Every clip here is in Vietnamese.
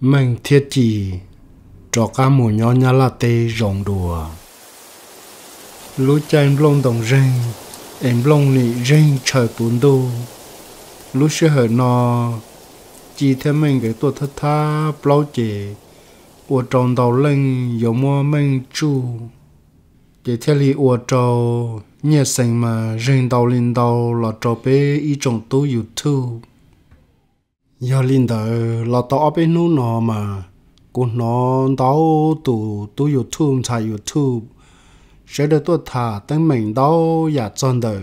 mình thiết chỉ cho cá mù nhỏ nhá là tê rộng đùa lúc cha em lông đồng rên, em lông nị rên trời bún đô lúc sẽ hở nò chỉ thế mình cái tuột thất tha bao chế ua tròn đầu lên giống mua mình chu chế thế li ua trâu nhẹ sành mà rênh đầu lên đầu là trò bé ý trồng tu youtube giờ linh tờ là tao ở bên นู้ nó mà cũng nó tao tụ tụ youtube chạy youtube sẽ được tôi thả tên mình đâu, giả chọn được,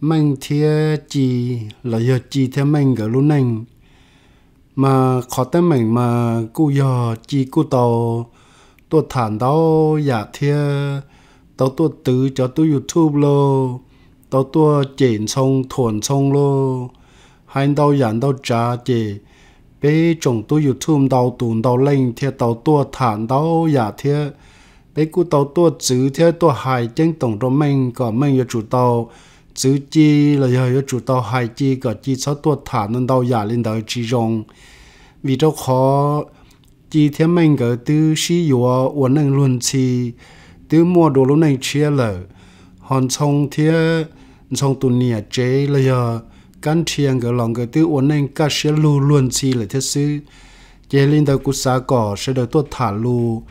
mình thiê chỉ là giờ chỉ theo mình cái lúc này mà khó tên mình mà cứ giờ chỉ cứ tao tôi thả tao giả thiê tao tụt tự cho tôi youtube lô tao tụt chỉnh xong thuần xong lô hai đầu dàn đầu trả chị bé chồng tôi youtube đầu tuần đầu lên theo đầu tua thản đầu giả theo bê cú đầu tua chữ theo tua hài chân tổng rồi mình có mình yo chủ đầu chữ chi là yo yo chủ đầu hài chi có chi sáu tua thản nên đầu giả lên đầu chi rong vì đâu khó chi theo mình có tư sĩ yo uốn nâng luôn chi tư mua đồ lúc này chia lở hòn sông theo sông tuần nè chế là yo căn thiêng cái lòng cái tư ổn nên cả sẽ lưu luôn chi là thế sư chế linh đầu cú xã cỏ sẽ đầu tốt thả lưu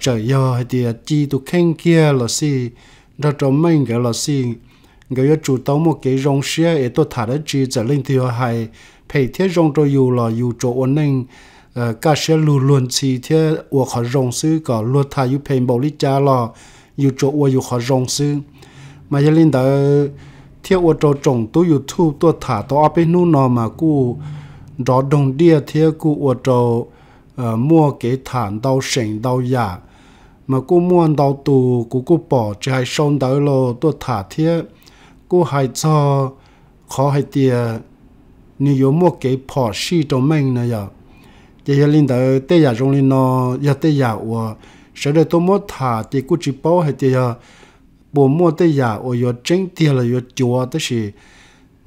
trở yo hay thì ờ, chi tu khen kia là si đó cho mình cái là si người chủ tàu một cái rong xe ấy tuột thả đó chi trở linh thì hay phải thiết rong cho dù là dù cho ổn nên ờ, cả sẽ lưu luôn chi thế ủa khó rong sư có luôn thả dù phải bảo lý cha là dù cho ủa dù khó rong sư mà chế linh đầu theo ô trò trồng tu youtube tu thả tu ở bên nu nọ mà cú rõ đồng địa theo cú ô trò mua cái thản đau sành đau giả mà cú mua đau tù cú cú bỏ chỉ hay xong đau lo tu thả theo cú hay cho khó hay tia nếu có mua cái bỏ xí trong mình này giờ chỉ là linh đời tây giả trong linh nọ, giờ tây giả của sẽ được tôi mua thả thì cú chỉ bỏ hay tia bộ mua tới giả ở yo chính tiền là yo chùa tới gì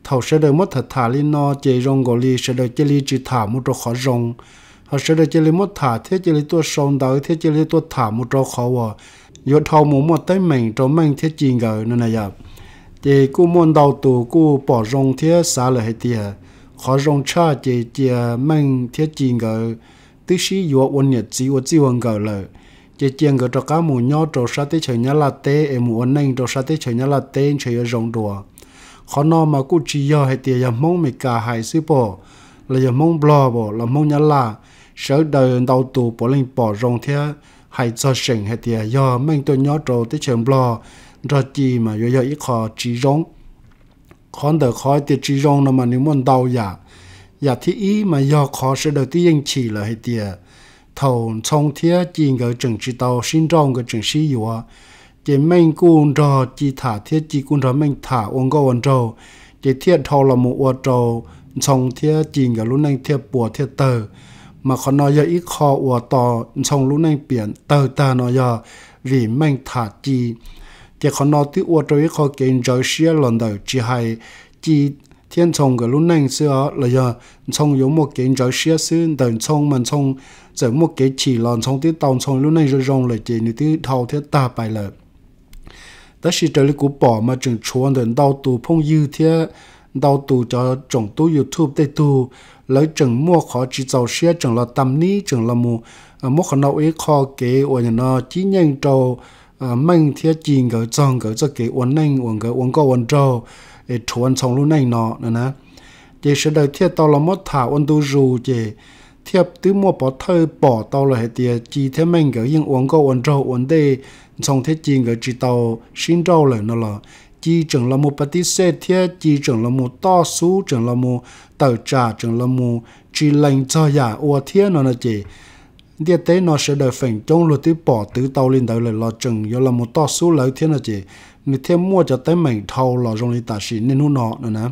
thầu sẽ được mất thật thả li nó chơi rong gò li sẽ được chơi li chỉ thả một trò khó rong họ sẽ được chơi li mất thả thế chơi li tôi sông tới thế chơi li tôi thả một trò khó vợ yo thầu mua một tới mình trò mình thế chuyện gờ nên này giờ dạ. chị cô muốn đầu tù cô bỏ rong thế xả lại hết tiền khó rong cha chị chị mình thế chuyện gờ tức sĩ yo ôn nhật chỉ ôn chỉ ôn gờ lời chỉ chiên cái cho cá mù nhau trâu sát tới chơi nhau là tê em mù ăn nành trâu sát tới chơi nhau là tê chơi ở rồng đùa khó nó mà cũng chỉ do hay tiền giờ mong mình cả hai sư bộ là giờ mong bò bộ là mong nhau là sợ đời đầu tù bỏ lên bỏ rồng thế hay cho sừng hay tiền giờ mình tôi nhau trâu tới chơi bò rồi chì mà giờ giờ ít khó chì rồng khó đỡ khó tiền chì rồng nó mà nếu muốn đau giả giả thì ý mà giờ khó sẽ đầu tiên chỉ là hay tiền thầu trong thiết chỉ ngờ chứng chỉ tàu sinh trong ngờ chứng sĩ yếu chỉ mình cũng cho chỉ thả thiết chỉ cũng cho mình thả uống có uống trâu chỉ thiết thầu là một uống trâu trong thiết chỉ ngờ lúc này thiết bùa thiết tờ mà còn nói giờ ít khó uống tò trong lúc này biển tờ ta nói giờ vì mình thả chỉ chỉ còn nói tí uống trâu ít khó kiến rồi xia lần đầu chỉ hay chỉ thiên trồng cái lúc này xưa là giờ trồng giống một kiến rồi xia xưa đời trồng mình trồng giờ một cái chỉ lòn xong tiếng tàu xong lúc này rồi rong lại chỉ như tí thầu thế ta bài là ta chỉ trở lại cú bỏ mà chừng chuan đến đau tù phong dư thế đau tù cho chồng tu youtube tây tu, lấy chừng mua khó chỉ giàu xe chừng là tâm ní chừng là mù mua khó nấu ấy kho kế ở nhà nó chỉ nhanh trâu mình thiết chín cái trong cái cho cái ổn nhanh ổn cái ổn có uốn trâu để chuan xong lúc này nó nữa nè chỉ sẽ đợi thiết tao là mất thảo uốn tu rù chỉ thiệp từ mua bỏ thơ bỏ tàu là hết tiền chỉ thế mình cái những uống câu uống rau uống đê trong thế chiến cái chỉ tàu xin rau là nó là chỉ chẳng là một bát xe thế chỉ chẳng là một to số chẳng là một tàu trà chẳng là một chỉ lành cho nhà ua thế nó là gì địa tế nó sẽ đợi phèn trong luật tí bỏ từ tàu lên tàu là lo chừng do là một to số lớn thế là gì người thêm mua cho tới mảnh thầu là rong lên tả sĩ nên nó nọ nữa nè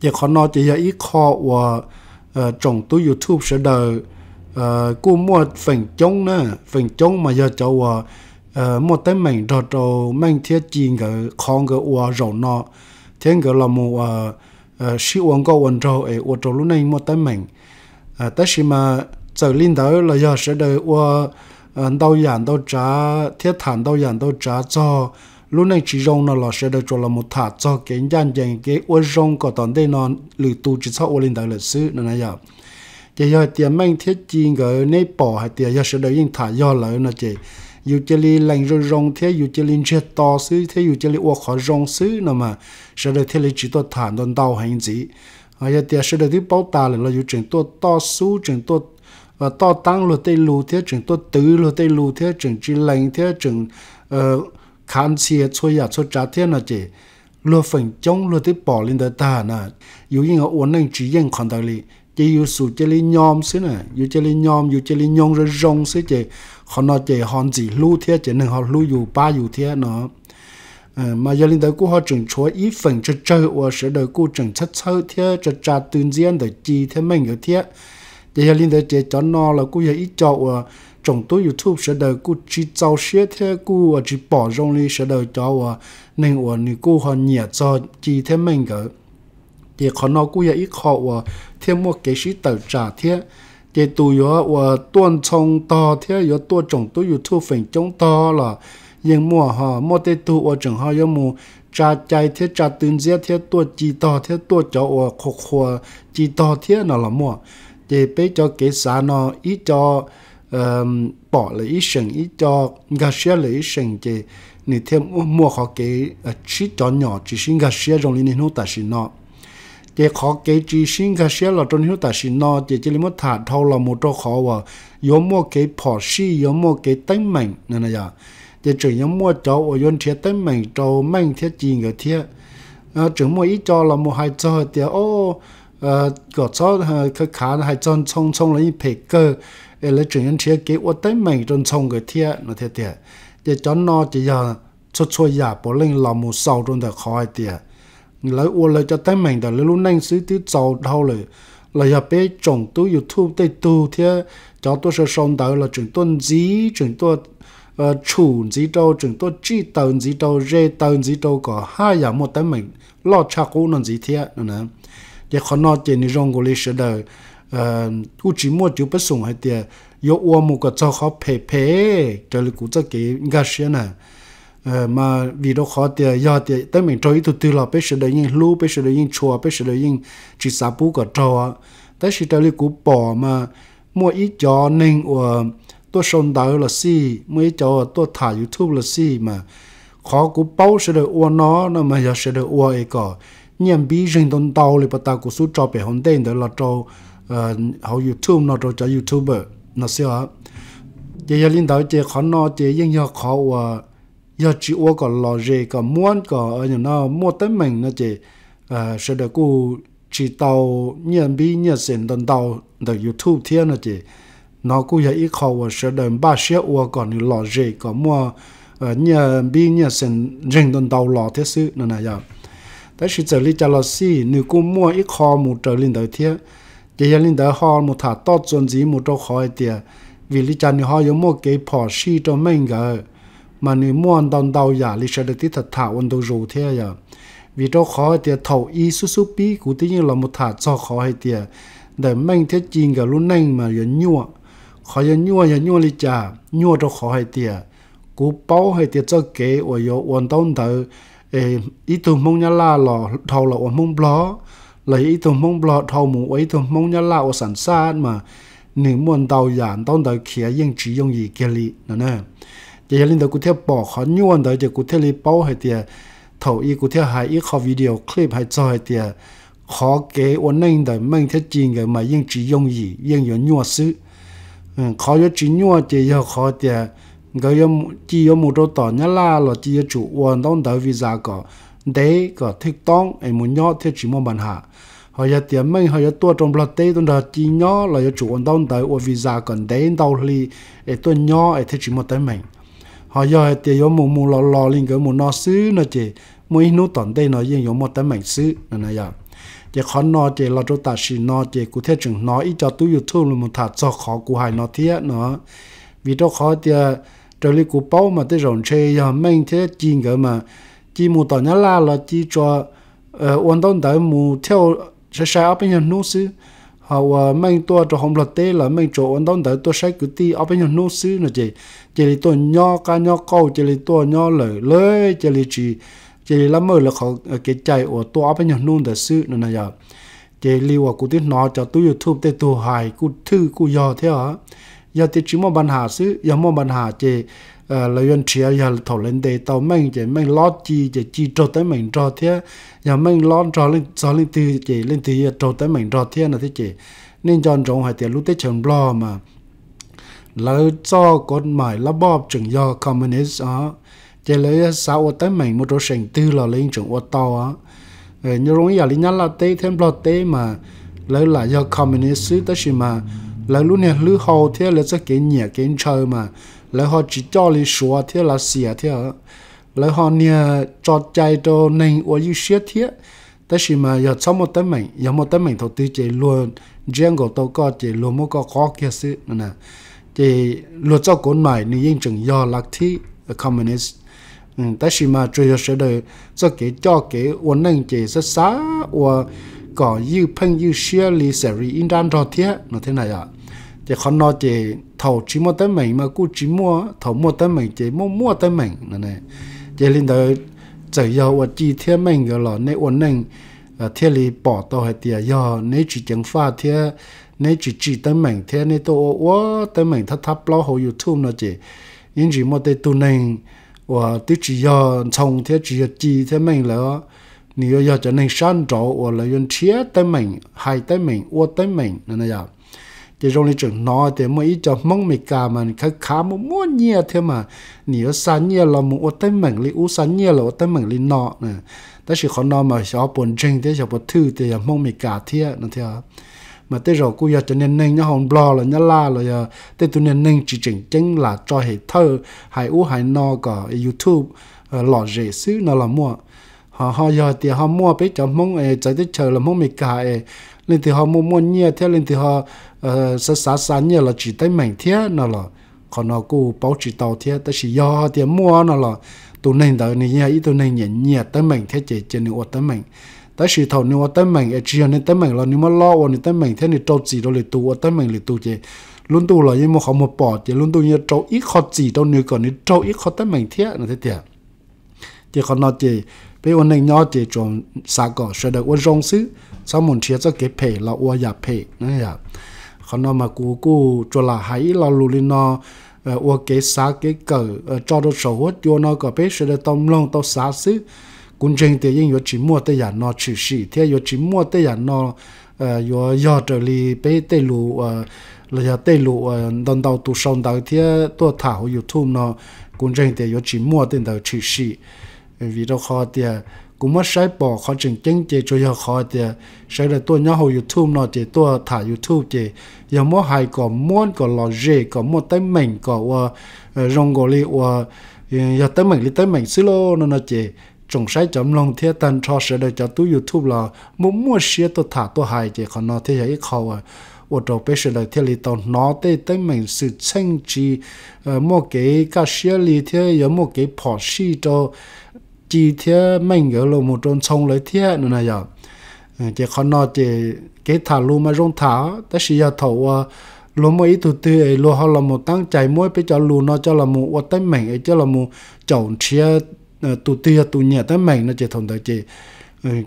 giờ khó nó chỉ là ít kho và Ờ, trong tu YouTube sẽ đợi ờ, cô mua phần chống nè phần chống mà giờ cháu ờ, mua tới mình rồi cháu mình thiết chi cái con cái ua rồi nọ thế cái là một sĩ ông có quần trâu ấy ua trâu lúc này mua tới mình tất nhiên mà giờ linh đó là giờ sẽ đợi ua đau dàn đau trả thiết thản đau dàn đau trả cho lúc này chỉ rong nó là sẽ được cho là một thả cho cái dân dân cái ô rong có tận đây nó lử tu chỉ sau ô linh đại lịch sử nó này giờ chỉ giờ tiền mang thiết chi ở nay bỏ hay tiền giờ sẽ được những thả do là nó chỉ dù chỉ li lành rồi rong thế dù chỉ li chết to xứ thế dù chỉ li ô khó rong xứ nó mà sẽ được thế li chỉ tôi thả đòn đau hành gì à giờ tiền sẽ được thứ bảo ta là dù chuyện tôi to xứ chuyện tôi và to tăng rồi tây lù thế chuyện tôi tứ rồi tây lù thế chuyện chỉ lành thế chuyện uh, 看起出呀出炸天了这，落粉中落的宝林的大呢，有因个我能只认看到哩，只有数这里 nhóm 些呢，有这里 nhóm 有这里 nhóm rồi rong 些这，họ nói 这 hàng gì lưu thế 这能 họ lưu 有 ba 有 thế nó. 嗯，嘛，要领导过好整错一份这周，我是的过整出抽贴这扎断间的几天没有贴，这要领导这叫拿了过要一招我。trong tôi YouTube sẽ đời cô chỉ cháu xe thế cô ờ, chỉ bỏ rong đi sẽ đời cho và ờ, nên và ờ, nếu cô họ nhẹ cho chỉ thế mình cả thì khó nó cô vậy ít khó và thêm một cái sĩ tờ trả thế thì tôi có và tuần trong to thế có tôi trong tôi YouTube phần trong to là nhưng mua họ mua tê tu và chẳng họ có mua cha chạy thế cha tuyên giết thế tôi chỉ to thế tôi cho và khó khó chỉ to thế nào là mua thì bây cho cái xã nó ít cho bỏ lấy ý sinh ý cho gà xe lấy ý sinh thì nị thêm mua khó cái ờ, chỉ cho nhỏ chỉ sinh gà xe trong linh hữu tài sinh nọ chỉ khó cái chỉ sinh gà xe là trong hữu tài sinh nọ chỉ chỉ lấy một thả thâu là một chỗ khó và yếu mua cái phò si yếu mua cái tánh mạnh nên là giờ chỉ chỉ yếu mua cháu ở yon thiết tánh mạnh cháu mạnh thiết gì người thiết ờ, chỉ mua ý cho là một hai cho thì ô 呃，嗰早佢看係真匆匆了一撇個，誒，轉人貼給我對面真衝個貼，那貼貼，一張攞只樣出出呀，不令老母手中的開貼，來我來就對面的，你路寧是啲走透了，來入邊仲都要吐啲吐貼，就都是上到了仲多子，仲多誒廚子到，仲多雞蛋子到，熱蛋子到個，哈呀冇對面攞拆股能子貼，嗱。để khó nói chuyện này rong của lịch sử đời ờ, u chỉ mua chữ bất sùng hay tiền yo ua một cái cho khó phê phê cho lịch cũ cho cái ngã xưa nè mà vì đó khó tiền do tiền tới mình trôi từ từ là bây giờ đấy nhưng lu bây giờ đấy nhưng chùa bây giờ đấy nhưng chỉ sáu bút cả trò tới khi tới lịch cũ bỏ mà mua ít cho nên của tôi sống đời là mua ít cho tôi thả youtube là gì mà khó cũng bao sẽ được uo nó nó mà giờ sẽ được uo ấy nhiệm bị rèn đồn tàu thì bắt ta cũng số cho bé hồn đen đó là cho ờ, hậu youtube nó cho youtuber nó sẽ giờ giờ linh đạo chơi khó nó chơi nhưng giờ khó và giờ chỉ uo còn lò rề còn muốn còn ở nhà nó mua tới mình nó chơi ờ, sẽ được cô chỉ tàu nhiệm bị nhiệm rèn đồn tàu được youtube thiên nó chơi nó cũng giờ ít khó và sẽ được ba xe uo còn lò rề còn mua ờ, nhờ bi nhờ sen rừng đồn tàu lò thế sự nó này giờ bé sự trở li cho lo si nếu cô mua ít kho một trở lên đầu thiệt chỉ là lên đầu họ một thả to chuẩn gì một trâu khỏi tiệt vì li cha nếu họ có mua cái phò si cho mình cả mà nếu mua ăn đòn đầu giả li sẽ được tí thật thả ăn đồ rượu thiệt giờ vì trâu khỏi tiệt thầu y su su pi cũng tự nhiên là một thả cho khỏi tiệt để mình thiết chín cả luôn nành mà giờ nhua khỏi giờ nhua giờ nhua li cha nhua trâu khỏi tiệt cụ bảo hay tiệt cho kế ở yo ăn đòn đầu ê ý tưởng mong nhá la lò thầu là mong bó là ý tưởng mong bó thầu mù ý tưởng mong nhá la ở sản sản mà nếu muốn tàu giản tông tàu kia yên chỉ dùng gì kia li nè nè giờ linh tàu cụ thể bỏ khó nhuận tàu giờ cụ thể li bao hay tiệt thầu ý cụ thể hay ý khó video clip hay cho hay tiệt khó kế ổn định tàu mình thế chính cái mà yên chỉ dùng gì yên có nhuận sự khó có chỉ nhuận thì giờ khó tiệt người yêu chỉ yêu một chỗ tỏ nhá là là chỉ chủ quan đông tới vì giá có để có thích thích 当 em muốn nhớ thì chỉ một bàn hạ họ giờ tiền mình họ giờ tua trong lọt tê tuần đợt chỉ nhớ là giờ chủ quan đông tới ở vì giá còn để đâu li để tuần nhớ để thiết chỉ một tới mình họ giờ họ tiền yêu một một lò lò linh cái một nó xứ nó chỉ mỗi nút tận đây nó riêng yêu một tới mình xứ là này giờ chỉ khó nó chỉ là chỗ ta xí nó chỉ cụ thiết chừng nó ít cho tu youtube là một thà cho khó cụ hài nó thiết nó vì đó khó tiền trở lại của bao mà tới rộng chơi giờ mình thế chín cái mà chỉ một tòa la là chỉ cho ờ quan tâm tới mù theo sẽ sai ở bên nhà nô sư mình tua cho không là tê là mình cho quan tâm tới tua sai cứ ti ở bên nhà nô sư nữa chị chỉ là tua nho cá nho chỉ là tua nho lời chỉ chỉ chỉ là là họ cái chạy ở tua ở bên nhà nô để sư nữa này chỉ là của tiếng cho tu youtube để tu hài của thư của do thế hả giờ thì chỉ một bàn hà xứ giờ một bàn hà chế là yên chia giờ thổ lên đề tàu mình chế mình lót chi chế chi trâu tới mình trâu thế giờ mình lót trâu lên trò lên từ chế lên từ trâu tới mình trâu thế là thế chế nên chọn trồng hai tiền lúc tới trường lo mà lấy cho con mải lá bọp trường do communist á chế lấy sáu ô tới mình một trò sành tư là lên trường ô tàu á ờ, như rồi giờ linh nhá là tế thêm lo tế mà lấy là do communist tới mà là lúc này lữ hậu thế là sẽ kiến nhẹ kiến chơi mà là họ chỉ cho lý số thế là xỉa thế là họ nè cho chạy đồ nên ở dưới xỉa thế tất nhiên mà giờ sau một tấm mình giờ một tấm mình đầu tự chế luôn riêng của tôi có chỉ luôn một có khó kia sự nè chế luôn cho cuốn mày nên yên chừng do lạc thi communist ừ, tất nhiên mà chủ yếu sẽ đời cho cái cho cái uốn nâng chế, rất xa và có như phân như share lì sẽ rì in đan rồi thế nó thế này ạ thì khó nói chỉ thầu chỉ mua tới mình mà cứ chỉ mua thầu mua tới mình chỉ mua mua tới mình này này chỉ lên tới chỉ yêu và chỉ thế mình rồi là nên ổn định thế lì bỏ tàu hay tiền do nên chỉ chẳng pha thế nên chỉ chỉ tới mình thế nên tôi quá tới mình thắt thắt lo hồ youtube nó chỉ nhưng chỉ mua tới tu nên, và tôi chỉ do trồng thế chỉ chỉ thế mình là 你又要真能上着我了，用切得 mình hay tới mình ô tới mình nên là giờ thì rồi thì chừng thì mới ít mong mình cả mà khá khá một mua nhiều thế mà nhiều sáng nhiều là một ô tới u sáng nhiều là ô tới mình li nọ nè ta mà cho buồn chênh thế cho buồn thư thì là mong mình cả thế nó thế mà tới rồi cô giờ cho nên nên nhớ hòn bò là nhớ la là giờ tới tụi nên nên chỉ chỉnh chính là cho hệ thơ hay u hay no cả youtube lọ rễ xứ nó là mua họ họ giờ thì họ mua biết cho mong ấy chạy ờ, tới chờ là mong mình cả ấy ờ, nên thì họ mua mua nhiều thế nên thì họ sa sa sa nhiều là chỉ tới mảnh thế nó là còn nó cũng bảo chỉ tàu thế tới chỉ do thì mua nó là tụ nên đó này nhà ít tụ nên nhẹ nhiều tới mảnh thế chỉ chỉ nên tới mảnh tới chỉ thầu nên tới mảnh ấy ờ, chỉ nên tới mảnh là nếu mà lo nên tới mảnh thế nên trâu gì đâu để tụ tới mảnh để tụ chỉ luôn tụ là như mà họ một bỏ chỉ luôn tụ như trâu ít khó gì đâu nữa còn nếu trâu ít khó tới mảnh thế là thế thì à. chỉ còn nó chỉ bây giờ nên nhớ chỉ chọn sa cỏ sẽ được ô rong xứ sau một chia cho cái phe là ô ya này à còn nó mà cú cú cho là hãy là lù lên nó ô cái sa cái cờ cho nó sầu cho nó có biết sẽ được tông lông tông sa xứ cũng trên thì những yếu chỉ mua tới nhà nó chỉ xỉ thế yếu chỉ mua tới nhà nó yếu yếu trở đi bé là giờ tây lù đòn đầu tu sông đầu thế tôi thảo youtube nó cũng trên thì chỉ mua tới đầu chỉ xỉ vì đâu khó thì cũng mất sai bỏ khó chừng kinh tế cho giờ khó thì sai là tôi nhớ hồi youtube nó thì tôi thả youtube thì giờ mua hai có muốn có lò dê có một tay mình có uh, ờ, ờ, rong gò li uh, ờ, ừ, giờ tới mình đi tới mình xí lô nó nó chỉ trồng sai chấm lòng thế tan cho sẽ được cho tú youtube là muốn mua xe tôi thả tôi hài chỉ còn nó thế ấy khó à ở đầu bây giờ là thế li tao nó tới tới mình sự chênh chỉ mua cái cái xe li thế giờ mua cái Porsche cho chi thế mình gỡ lô một trong sông lấy thế nữa này giờ ờ, chỉ khó nó chỉ cái thả lô mà rong thả ta giờ dụng thầu ờ, lô mà ít tụt tư ấy họ là một tăng chạy mỗi bây giờ lô nó cho là một ô tay mình ấy cho là một chồng chia tụt ờ, tư tụt nhẹ tay mình nó chỉ thằng được chỉ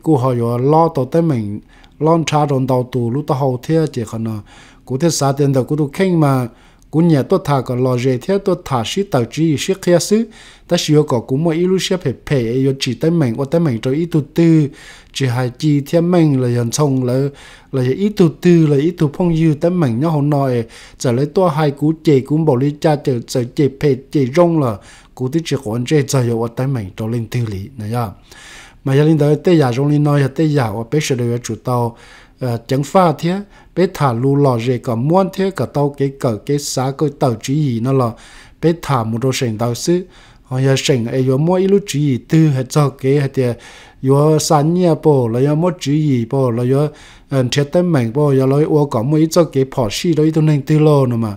cô họ giờ lo tụt tay mình lo cha rồi đầu tù lúc ta hậu thế chỉ khó nói cô thế sa tiền đầu cô tụt kinh mà cũng nhà tôi thà còn lò dề theo tôi thà sĩ tàu chỉ sĩ kia sư ta sĩ có cũng mỗi ít lúc sẽ phải phải yêu chỉ tới mình ô tới mình cho ít tu tư chỉ hai chi thế mình là dần xong là là ít tu tư là ít tu phong dư tới mình nó không nói trở lấy tôi hai cú chè cũng bỏ lý cha chờ chờ chè phải chè rong là cú tí chỉ còn chè giờ vào ô tới mình cho lên tư lý này à mà giờ linh tới tây giả trong linh nói tây giả và bé sửa đời chủ tàu chẳng ờ, pha thế bé thả lù lò rề cả muôn thế cả tàu cái cờ cái xá cái tàu chỉ gì nó là bé thả một đồ sành tàu sư họ ờ, giờ sành ấy mua mỗi lúc chỉ gì tư hết cho cái hết thì giờ sáng nhà bộ là giờ mua chỉ gì bộ là giờ thiết tâm mạnh bộ giờ lấy ô cả mỗi cho cái phò xí đấy tôi nên từ lô nữa mà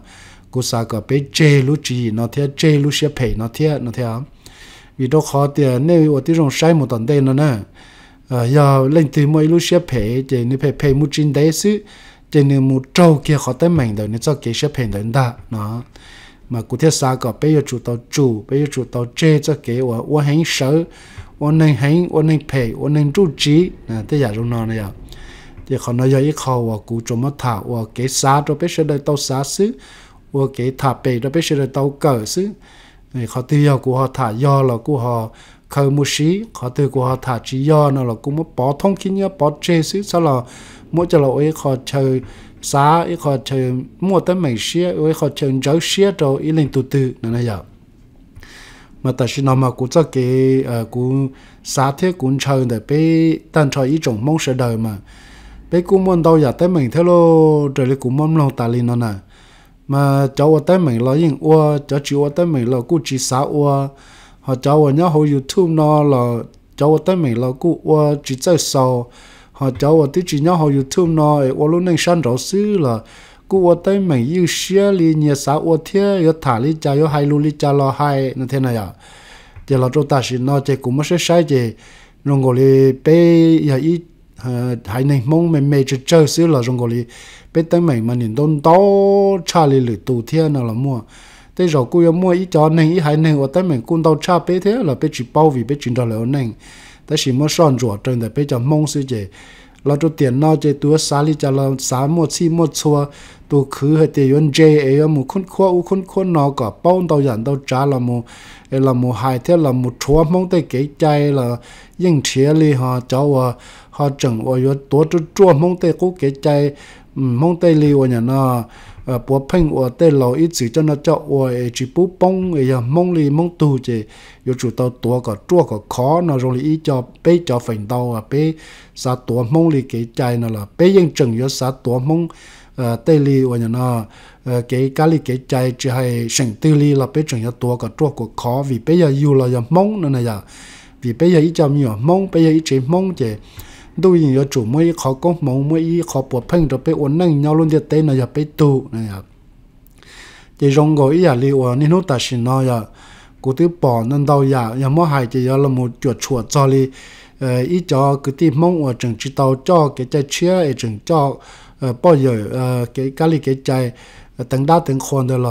cô xá cả bé chê lúc chỉ nó thế chê lúc sẽ phải nó thế nó thế không vì đâu khó tiền nếu ở tí rồng sai một tuần đây nó nè giờ lên từ mỗi lúc xếp phe chỉ nếu phe phe một chín đấy chứ, chỉ nếu một trâu kia khó tới mình rồi nếu cho kia xếp phe đến đó nó mà cụ thể sao có bây giờ chủ tàu chủ bây giờ chủ tàu chê cho kế, ở ở hành sở ở nên hành ở nên phe ở nên chủ trí nè, thế giờ rồng nó này à thì còn nói giờ ít khó và cụ chỗ mất thảo và cái xa cho biết sẽ đây tàu xa xứ và cái thả bể cho biết sẽ đây tàu cờ xứ thì khó tiêu của họ thả do là của họ khơi một xí khó tiêu của họ thả chỉ do nó là cũng một bỏ thông khi nhớ bỏ chê xí sao là mỗi cho là ấy khó chơi xá ấy khó chơi mua tới mấy xí ấy khó chơi giấu xí rồi ấy lên từ từ nên là giờ mà tại sao mà cũng cho cái ờ, cũng xá thế cũng chơi để bị tận cho ý chủng mong sẽ đời mà bị cũng muốn đâu giờ tới mình thế lo rồi cũng mong lòng ta lên nó này mà cháu ở tới mình là yên ua cháu chịu ở tới mình là cũng chỉ xả ua họ cháu ở nhớ hồ youtube nó là cháu ở tới mình là cũng ua chỉ chơi sầu họ cháu ở tới chỉ nhớ hồ youtube nó ua luôn nên sang rõ xứ là cũng ở tới mình yêu xe li nhớ xả ua thế yêu thả li cha yêu hay lu li cha lo hay như thế này à giờ là chúng ta chỉ nó chỉ cũng mất sai chỉ rồi ngồi li bé giờ ít Ờ, hai này mong mình mê chơi chơi xíu là trong cái này bên tay mình mà nhìn đông đó cha lì lì tù thiên nào là mua thế rồi cô yêu mua ít cho nên ít hai này ở tay mình cũng đâu cha bé thế là bé chỉ bao vì bé chỉ đó là ở nên thế chỉ mua son rửa trên để bé cho mong xíu gì là cho tiền nó chơi tua xá lì cho là xá mua chi mua chua tua khứ hay tiền yên chơi ấy một khôn khua u khôn khua nó cả bao đầu dặn đầu trả là một là một hai thế là một chua mong tới cái chơi là yên chia lì họ cháu à họ chẳng ôi yo tổ chức chua mong tê cố kế chạy ừ, mong tê li ôi nhà nó ờ, bố phim ôi tê lâu ít chỉ cho nó cho ôi chỉ bố bông ôi giờ mong li mong tu chỉ yo chủ tàu tổ có chua có khó nó rồi li cho bê cho phình tàu à bê sa tổ mong li kế chạy nó là bê yên chẳng yo sa tổ mong tê li ôi nhà nó cái ờ, cá li cái chạy chỉ hay sinh tư li là bê chẳng yo tổ có chua có khó vì bê giờ yêu là giờ mong nó này giờ vì bây giờ ít cho nhiều mong bây giờ ít chỉ mong chỉ ดูอย่างยจู่ไม่ขอก้มมองไม่ขอปวดเพ่งจะไปอ้วนนั่งเงาลุ่นเดียเต้นนะอย่าไปตูนะครับจะยงก็อีอย่าลีว่านี่นู้ตัดสินเนาะอย่ากูตื้อปอนนั่นเดาอย่าอย่ามั่วหายใจอย่าละมุดจวดฉวดจอลีเอ่ออีจอกูตีมองว่าจึงจิตเอาจ่อเกใจเชื่อไอจึงจ่อเอ่อป้อเยอะเอ่อเกกาลีเกใจตั้งด้าตั้งคนเดียว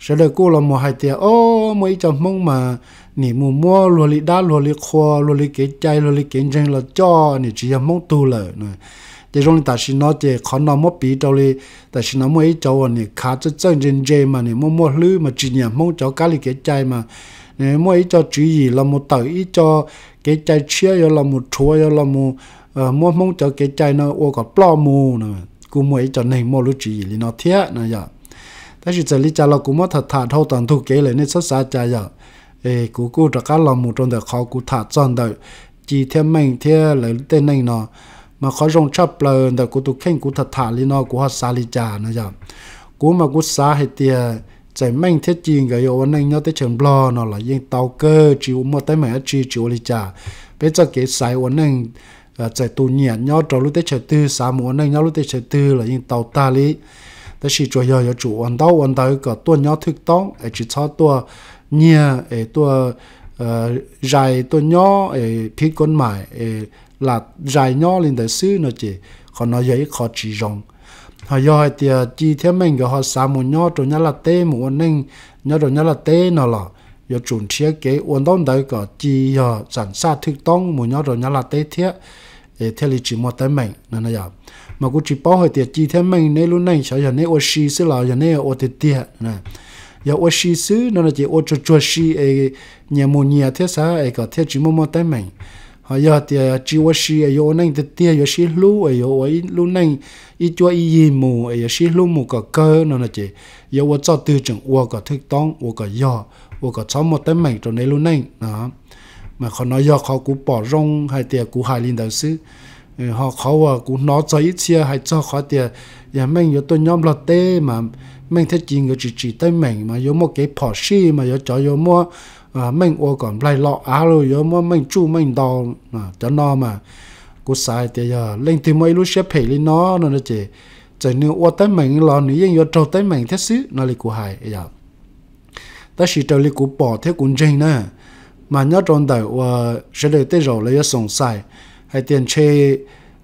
sẽ được cô là một hai tiệt ô oh, mấy chồng mong mà nỉ mù mua lùa lì đá lùa lì khoa lùa lì kế chay lùa lì kế chân là cho nỉ chỉ là mong tu lợ này thì trong ta xin nói thì khó nói mất bí đâu đi ta xin nói mấy cháu à, nỉ khá chất chân chân chơi mà nỉ mua mua lư mà chỉ nhà mong cháu cá lì kế chay mà nỉ mua ý cho chỉ gì là một tờ ý cho kế chay chia rồi là một chúa rồi là một ờ, mua mong cháu kế chay nó ô có plo mù nè cú mua ý cho nỉ mua lú chỉ gì nó thiệt nè vậy dạ. 但是这里家了古么他他头短途给了你说啥家呀？诶，姑姑这个老母中的考古他赚的，几天明天来的那呢？mà khó rong chấp là đã cố tu khen cố thật thà li nó cố hát xa li trà nó giờ cố mà cố xa hay tia chạy mạnh thiết chi người yêu anh nó tới trường blo nó là yên tàu cơ chịu mua tới mẹ chi chịu li trà bây giờ cái sai anh anh ờ, chạy tu nhẹ nhau trâu lúc tới chờ tư xa mua anh nhớ lúc tới chờ tư là yên tàu ta lý แต่สิจอยอยจู่วันเต้าวันเต้าก็ตัวเนาะทึกต้องไอ้จีชอตัวเนี่ยไอ้ตัวเอ่อใจตัวเนาะไอ้พิกฎหมายไอ้หลักใจเนาะลินแต่ซื้อเนาะจีขอนอยอยขอจีรอง họ do thì chi thêm mình cái họ xả một nhau rồi nhau là tê một anh ninh nhau rồi nhau là tê nó là giờ chuẩn thiết kế uốn đông đấy cả chi giờ sản xuất thức tông một nhau rồi nhau là tê thiết để theo lý chỉ một tới mình nên là mà cũng chỉ bảo hỏi tiệt chi thế mình nên luôn này cho giờ này ô xí xí là giờ này ô tiệt tiệt nè giờ ô xí xí nó là chỉ ô cho cho xí ấy nhà mua nhà thế sao ấy có thế chỉ mua mua tay mình họ giờ thì à, chỉ ô xí ấy ô này tiệt tiệt giờ xí lú ấy ô ấy lú này ít cho ít gì mù ấy xí lú mù có cơ nó là chỉ giờ ô cho từ chừng ô có thích tông ô có giờ ô có cho mua tay mình cho này luôn này đó mà họ nói giờ họ cũng bỏ rong hay tiệt cũng hài linh đạo sư họ khâu à cũng nó ít chia hay cho khó tiền nhà dạ, mình giờ tôi nhóm là tê mà mình thấy chỉ người chỉ chỉ tới mình mà giờ một cái phò xi mà giờ cho giờ mua à mình ô còn lại lọ á rồi giờ mua mình chu mình đo à cho nó mà cũng sai thì giờ à, lên thì mấy lúc xếp phải lên nó nó nó chỉ chỉ nếu ô tới mình lọ nữa giờ trâu tới mình thế xứ nó là của hại giờ ta chỉ trâu là của bỏ thế cũng chính nè mà nhớ trong đầu sẽ để tới rồi là giờ sống sai hay tiền chê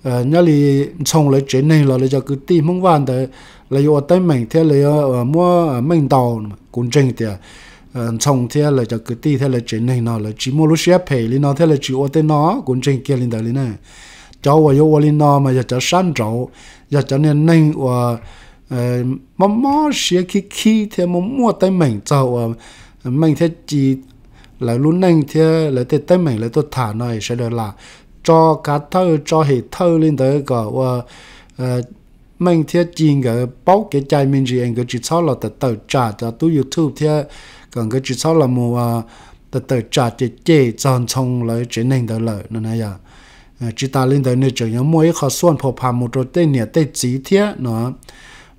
ờ, nhớ li trông lấy chế này là lại cho cứ ti mong van đấy lấy ở tay mình thế lấy ở ờ, ờ, mua mình tàu cũng chênh thì trông thế lại cho cứ ti thế lấy chế này nó lại chỉ mua lúc xếp phải li nó thế lấy chỉ ở tay nó cũng chênh kia lên đấy li này cháu và yêu li nó mà giờ cháu san cháu giờ cháu nên nên và mà mà xếp khi khi thế mà mua tay mình cháu mình thế chỉ là luôn nên thế lại tay mình lại tôi thả này sẽ được là cho cá thâu cho hệ thâu lên tới có và mình thì chỉ cái bóc cái chai mình chỉ anh cái chỉ sau là tự tự trả cho tu youtube thì còn cái chỉ sau là mua tự tự trả chế chế tròn trong lấy chế nên tới lợi nó này à chỉ ta lên tới nơi chỉ nhớ mỗi khó xuân phổ phàm một đôi tên nhẹ tên chỉ thế nó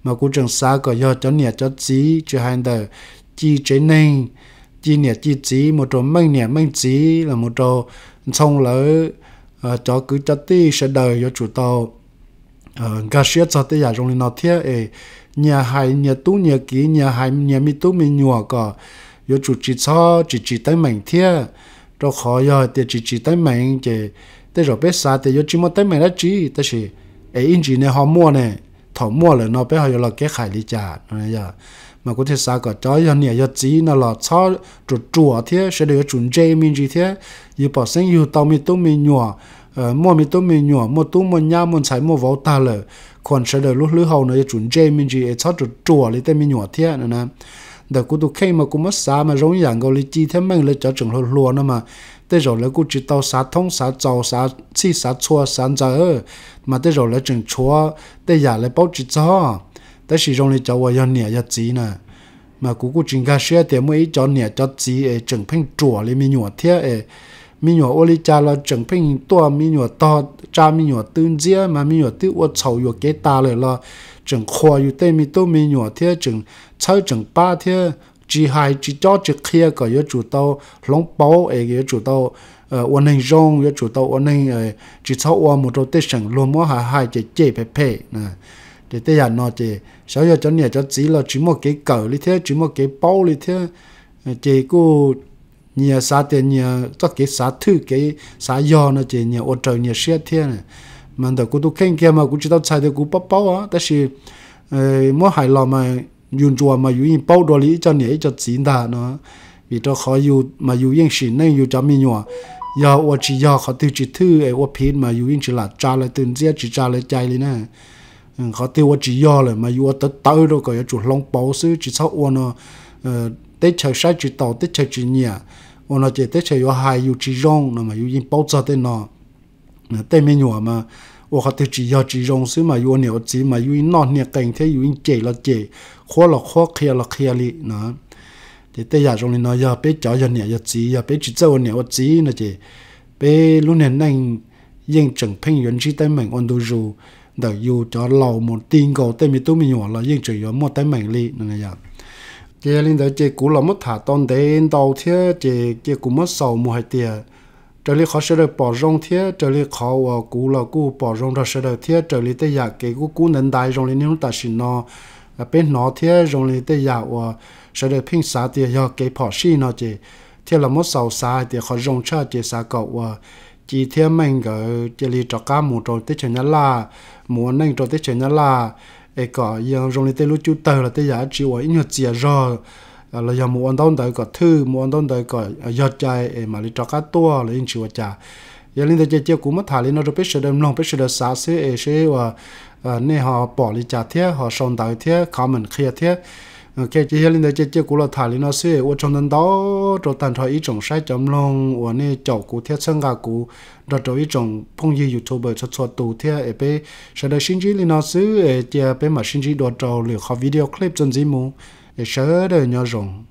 mà cũng chẳng xa có do cho nhẹ cho chỉ chứ hai đời chỉ chế nên chỉ nhẹ chỉ chỉ một chỗ mình nhẹ mình chỉ là một chỗ trong lấy Ờ, cho cứ cho tí sẽ đời cho chủ tàu ờ, gà xe cho tí giả rong lên nó thiết ấy nhà hai nhà tú nhà ký nhà hai nhà mi tú mi nhùa cả yo chủ chỉ cho chỉ chỉ tới mình thiết cho khó yo thì chỉ chỉ tới mình chỉ tới rồi biết sao thì yo chỉ muốn tới mình là chỉ tới chỉ ấy in chỉ này họ mua này thọ mua rồi nó biết họ là cái khải lý trả này giờ mà có thể sao cả cho giờ nè giờ chỉ nó là cho chuột chuột thế sẽ được chuẩn chế mình gì thế như bảo sinh yêu tao mình tôi mình nhỏ ờ, mua mình tôi mình nhỏ mua tôi mua nhà mua trái mua vào ta lợ còn sẽ được lúc lứa hậu nữa chuẩn chế mình gì cho chuột chuột lấy tay mình nhỏ thế nữa nè đợt cô tôi khi mà cũng mất xa mà giống dạng gọi là chi thế mình lấy cho trường luôn luôn nữa mà tới rồi là cô chỉ tao xá thông xá giàu xá chi xá chua xá giờ mà tới rồi là trường chua tới giờ là bao chỉ cho sử dụng để cho nhà nè mà cú cú chính cá sữa thì mới cho nhà cho chỉ ấy chẳng phanh chùa lên mi nhọ thế ấy mi nhọ ô li cha là chẳng phanh to mi nhọ to cha mi nhọ tương dĩa mà mi nhọ tiêu ô sầu yo cái ta rồi là chẳng khoa yo tê mi tô mi nhọ thế chẳng sáu chẳng ba thế chỉ hai chỉ cho chỉ khía có yo chủ tàu long bao ấy yo chủ tàu ờ ôn rong chủ tàu ôn hình chỉ sáu ôn một đầu tê chẳng luôn mua hai hai chỉ chế phê phê nè để tây hà nó chỉ sau giờ cho nhà cho chỉ là chỉ một cái cờ lý thế chỉ một cái bao lý thế ờ, chỉ cô nhà xã tiền nhà cho cái xã thứ cái xã do nó chỉ nhà ô tô nhà xe thế này mà đó cô tôi khen kia mà cô chỉ tao xài được cô bao bao á, nhưng mà ờ, mỗi hai lò mà dùng chùa mà dùng bao đồ lý cho nhà cho chỉ đã nó vì cho khó dùng mà dùng yên xịn nên dùng cho mình nhỏ giờ ô chỉ giờ khó tiêu chỉ thứ ấy ô pin mà dùng chỉ là trả lại tiền giết chỉ trả lại chạy lên nè có tiêu chỉ do rồi mà yêu tới tới đâu có chủ long bảo sư chỉ sau ô nó ờ, tết trời sai chỉ tàu tết trời chỉ nhỉ ô nó chỉ tết trời yêu hai yêu chỉ rong nó mà yêu yên bảo cho tên nó tên mấy nhỏ mà ô họ tiêu chỉ do chỉ rong sư mà yêu nhiều chỉ mà yêu nó nhiều cảnh thế yêu chế là chế khó là khó kia là kia li nó thì tết nhà trong này nó giờ bé cháu giờ nhỉ giờ chỉ giờ bé chỉ cháu nhỉ giờ chỉ nó chỉ bé lúc này nay yên chẳng phanh yên chỉ tay mình ôn đồ rồi đầu yêu cho lầu một tin cầu tên mình tôi mình nhỏ là riêng chủ yếu một tay mình li nên là chế lên tới chế cũ là mất thả tôn đến đầu thế chế chế cũ mất sầu một hai tiền trở lại khó sẽ được bỏ rong thế trở lại khó ở ờ, cũ là cũ bỏ rong ra sẽ được thế trở lại tới giờ cái cũ cũ nên đại rong lên những ta xin nó ờ, bên nó thế rong lên tới giờ ở sẽ được phim xã tiền do cái bỏ xin nó chế thế là mất sầu xã thì khó rong cha chế xã cậu ở ờ chỉ thêm mình cái chỉ li cho cá mù trâu tết chơi nhá là mù anh trâu tết chơi nhá là ấy có yang rong li tết lúc chú tờ là tết giá chỉ ở nhiều chia rồi à, là giờ mù anh đông tới có thư mù anh đông tới có à, giọt chạy ấy mà li cho cá tua là in chịu chả giờ linh tết chơi chơi cũng mất thà linh nó rồi biết sửa đầm lòng biết sửa đầm sáu xí ấy xí và à, nên họ bỏ li trả thế họ xong tới thế comment mình kia thế OK, chỉ hiện lên cái cái cú là thả lên nó sẽ ở trong đó cho tàn thoại ít trồng sai chấm lòng ở nơi chậu cú thiết sang gà cú đặt cho ít trồng phong gì youtuber cho cho tổ thiết ở bên sau đó sinh chỉ lên nó sẽ ở bên mà sinh chỉ đồ trâu liệu học video clip chân gì mu ở sau đó nhớ rồng